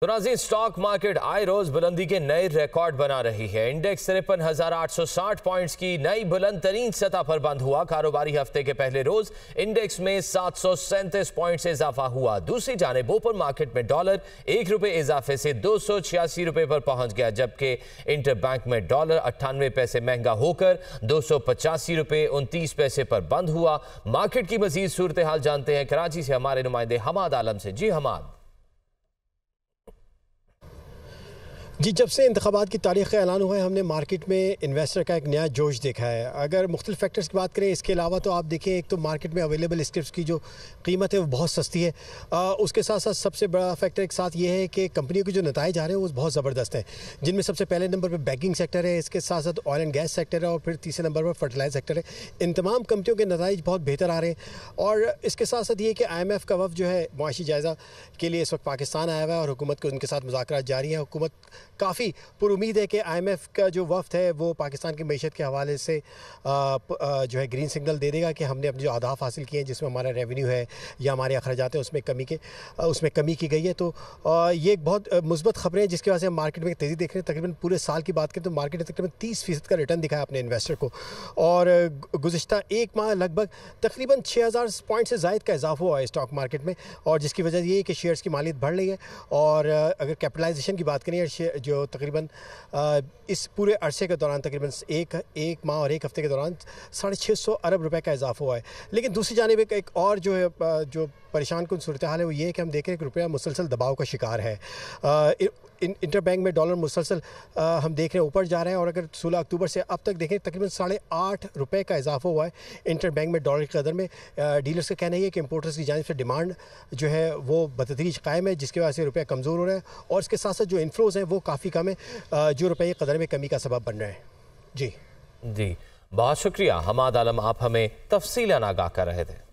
तो Nazi stock market आए रोज बुलंदी के नए रिकॉर्ड बना रही है इंडेक्स तिरपन हजार आठ सौ साठ पॉइंट की नई बुलंद तरीन सतह पर बंद हुआ कारोबारी हफ्ते के पहले रोज इंडेक्स में सात सौ सैंतीस पॉइंट से इजाफा हुआ दूसरी जानब ओपन मार्केट में डॉलर एक रुपए इजाफे से दो सौ छियासी रुपए पर पहुंच गया जबकि इंटर बैंक में डॉलर अट्ठानवे पैसे महंगा होकर दो सौ पचासी रुपए उनतीस पैसे पर बंद हुआ मार्केट की मजीद सूरत हाल जानते हैं कराची से हमारे नुमाइंदे हमाद आलम से जी हमाद जी जब से इंतबात की तारीख का ऐलान हुआ है हमने मार्केट में इन्वेस्टर का एक नया जोश देखा है अगर मुख्तु फैक्टर्स की बात करें इसके अलावा तो आप देखें एक तो मार्केट में अवेलेबल स्क्रिप्ट की जो कीमत है वो बहुत सस्ती है आ, उसके साथ साथ सबसे बड़ा फैक्टर एक साथ ये है कि कंपनियों के जो नतज आ रहे हैं वो बहुत ज़बरदस्त हैं जिनमें सबसे पहले नंबर पर बैंकिंग सेक्टर है इसके साथ साथ ऑयल एंड गैस सेक्टर है और फिर तीसरे नंबर पर फर्टिलाइज सेक्टर है इन तमाम कंपनियों के नतज बहुत बेहतर आ रहे हैं और इसके साथ साथ ये कि आई एम एफ़ का वफ जो है मुआशी जायज़ा के लिए इस वक्त पाकिस्तान आया हुआ है और हुकूमत को उनके साथ मुजाक जारी है हुकूमत काफ़ी पुरुद है कि एफ़ का जो वफ़ है वो पाकिस्तान की मीशत के हवाले से जो है ग्रीन सिग्नल दे देगा कि हमने अपने जो आदाफ हासिल किए हैं जिसमें हमारा रेवेन्यू है या हमारे अखराज हैं उसमें कमी के उसमें कमी की गई है तो ये एक बहुत मुस्बत खबरें हैं जिसकी वजह से हम मार्केट में तेज़ी देख रहे हैं तकरीबन पूरे साल की बात करें तो मार्केट ने तकरीबन तीस फीसद का रिटर्न दिखाया अपने इन्वेस्टर को और गुजशत एक माह लगभग तकरीबन छः हज़ार पॉइंट से जायद का इजाफा हुआ है स्टॉक मार्केट में और जिसकी वजह ये है कि शेयर्स की मालियत बढ़ रही है और अगर कैपिटलाइजेशन की बात करें जो तकरीबन इस पूरे अरसे के दौरान तकरीबन एक एक माह और एक हफ्ते के दौरान साढ़े छः सौ अरब रुपए का इजाफा हुआ है लेकिन दूसरी जानब एक, एक और जो है जो परेशान कन सूरत हाल है वो ये है कि हम देख रहे हैं कि रुपया मुसलसल दबाव का शिकार है इन इंटर बैंक में डॉलर मुसलसल हम देख रहे हैं ऊपर जा रहे हैं और अगर 16 अक्टूबर से अब तक देखें तकरीबन साढ़े आठ रुपये का इजाफा हुआ है इंटर बैंक में डॉलर की कदर में डीलर्स का कहना है कि इम्पोर्टर्स की जानब से डिमांड जो है वो बदतरीज कायम है जिसकी वजह से रुपया कमज़ोर हो रहा है और इसके साथ साथ जो इन्फ्लोज़ हैं वो काफ़ी कम है जो रुपये की कदर में कमी का सबब बन रहे हैं जी जी बहुत शुक्रिया हमाद आलम आप हमें तफसीला आगाह कर रहे थे